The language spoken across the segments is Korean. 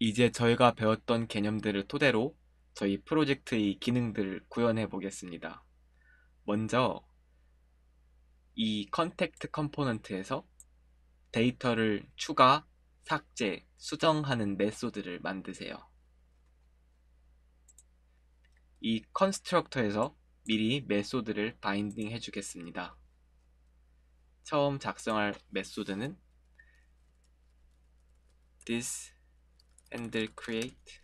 이제 저희가 배웠던 개념들을 토대로 저희 프로젝트의 기능들을 구현해 보겠습니다. 먼저 이 컨택트 컴포넌트에서 데이터를 추가, 삭제, 수정하는 메소드를 만드세요. 이 컨스트럭터에서 미리 메소드를 바인딩 해주겠습니다. 처음 작성할 메소드는 this and create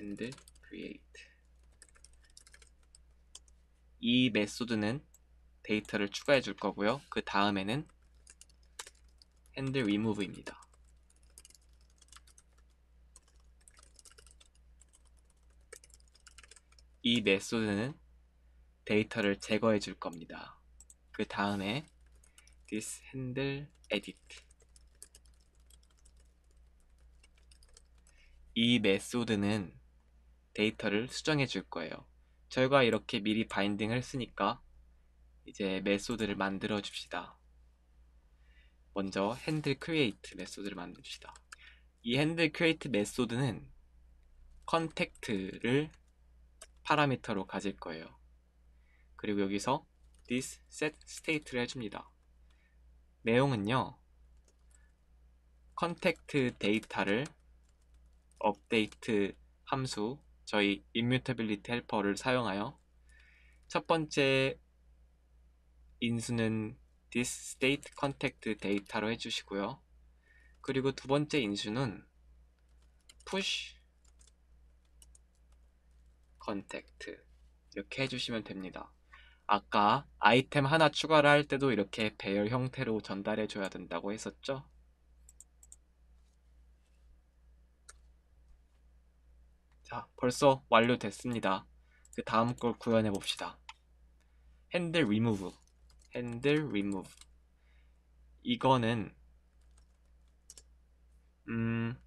and create 이 메소드는 데이터를 추가해 줄 거고요. 그 다음에는 핸들 remove입니다. 이 메소드는 데이터를 제거해 줄 겁니다. 그 다음에 this handle edit 이 메소드는 데이터를 수정해 줄 거예요. 저희가 이렇게 미리 바인딩을 쓰니까 이제 메소드를 만들어 줍시다. 먼저 핸들 크리에이트 메소드를 만듭시다. 이 핸들 크리에이트 메소드는 컨택트를 파라미터로 가질 거예요. 그리고 여기서 this set state를 해줍니다. 내용은요. 컨택트 데이터를 업데이트 함수 저희 i m m 임뮤테빌리티 헬퍼를 사용하여 첫 번째 인수는 this state contact 데이터로 해주시고요. 그리고 두 번째 인수는 push contact 이렇게 해주시면 됩니다. 아까 아이템 하나 추가를 할 때도 이렇게 배열 형태로 전달해 줘야 된다고 했었죠? 자, 벌써 완료됐습니다. 그 다음 걸 구현해 봅시다. 핸들 remove. 핸들 remove. 이거는 음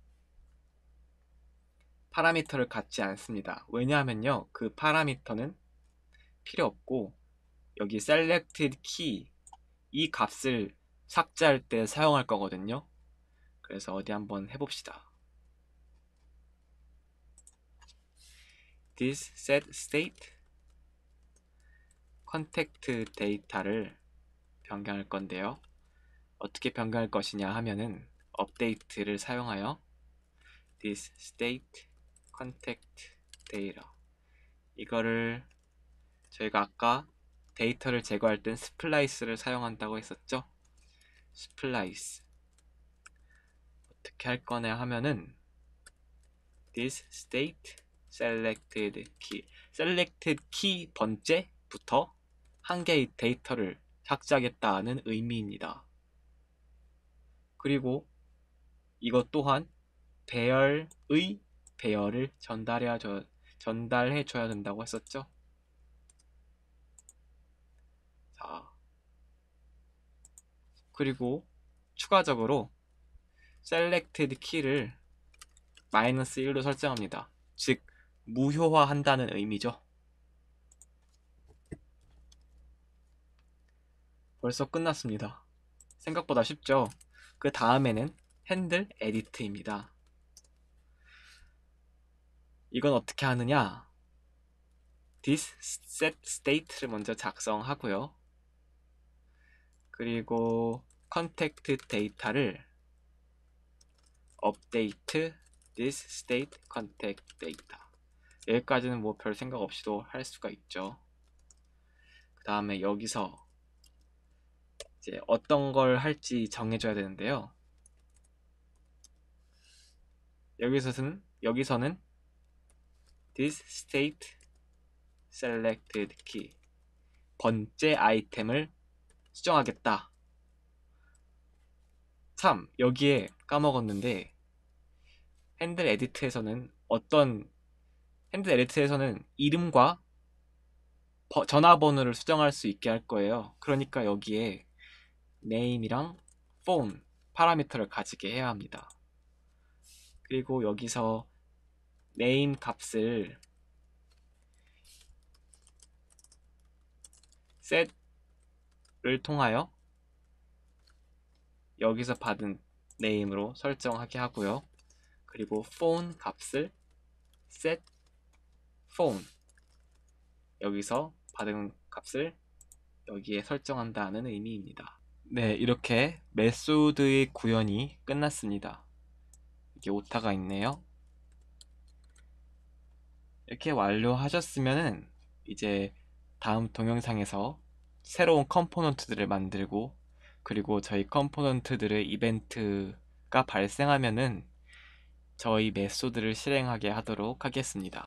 파라미터를 갖지 않습니다. 왜냐하면요. 그 파라미터는 필요 없고 여기 selected key 이 값을 삭제할 때 사용할 거거든요. 그래서 어디 한번 해봅시다. this set state 컨택트 데이터를 변경할 건데요. 어떻게 변경할 것이냐 하면은 업데이트를 사용하여 this state contact data 이거를 저희가 아까 데이터를 제거할 땐 스플라이스를 사용한다고 했었죠. 스플라이스 어떻게 할 거냐 하면은 this state selected key selected key 번째부터 한 개의 데이터를 삭제하겠다는 의미입니다. 그리고 이것 또한 배열의 배열을 전달해야 저, 전달해 줘야 된다고 했었죠. 자. 그리고 추가적으로 selected key를 마이너스 1로 설정합니다. 즉 무효화한다는 의미죠. 벌써 끝났습니다. 생각보다 쉽죠? 그 다음에는 핸들 에디트입니다. 이건 어떻게 하느냐? this set state를 먼저 작성하고요. 그리고 contact d a t a 를 update this state contact data 여기까지는 뭐 별 생각 없이도 할 수가 있죠. 그 다음에 여기서 이제 어떤 걸 할지 정해줘야 되는데요. 여기서는 여기서는 this state selected key 번째 아이템을 수정하겠다. 참 여기에 까먹었는데 핸들 에디트에서는 어떤 핸드 엘트에서는 리 이름과 버, 전화번호를 수정할 수 있게 할 거예요. 그러니까 여기에 name이랑 phone 파라미터를 가지게 해야 합니다. 그리고 여기서 name 값을 set를 통하여 여기서 받은 name으로 설정하게 하고요. 그리고 phone 값을 set p 여기서 받은 값을 여기에 설정한다는 의미입니다. 네, 이렇게 메소드의 구현이 끝났습니다. 이게 오타가 있네요. 이렇게 완료하셨으면은 이제 다음 동영상에서 새로운 컴포넌트들을 만들고 그리고 저희 컴포넌트들의 이벤트가 발생하면은 저희 메소드를 실행하게 하도록 하겠습니다.